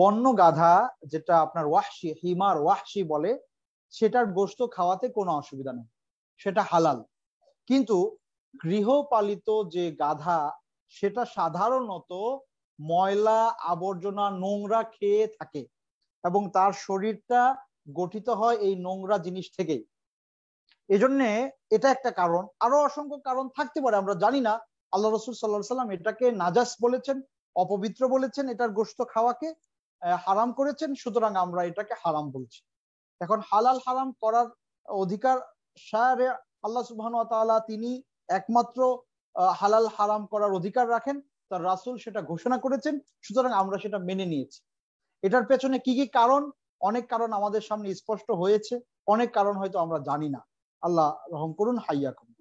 বন্য গাধা যেটা আপনার ওয়াহশি হিমার ওয়াহশি বলে সেটার গোস্ত খাওয়াতে কোনো অসুবিধা নেই সেটা হালাল কিন্তু গৃহপালিত যে গাধা সেটা সাধারণত ময়লা আবর্জনা নোংরা খেয়ে থাকে এবং তার শরীরটা গঠিত হয় এই নোংরা জিনিস থেকেই এজন্যে এটা একটা কারণ আরো অসংখ্য কারণ থাকতে পারে আমরা জানি না আল্লাহ রসুল সাল্লাহ সাল্লাম এটাকে নাজাস বলেছেন অপবিত্র বলেছেন এটার গোস্ত খাওয়াকে হারাম করেছেন সুতরাং আমরা এটাকে হারাম বলছি এখন হালাল হারাম করার অধিকার সারে আল্লাহ সুবহান তিনি একমাত্র হালাল হারাম করার অধিকার রাখেন তার রাসুল সেটা ঘোষণা করেছেন সুতরাং আমরা সেটা মেনে নিয়েছি এটার পেছনে কি কি কারণ অনেক কারণ আমাদের সামনে স্পষ্ট হয়েছে অনেক কারণ হয়তো আমরা জানি না আল্লাহ রহম করুন হাইয়া করুন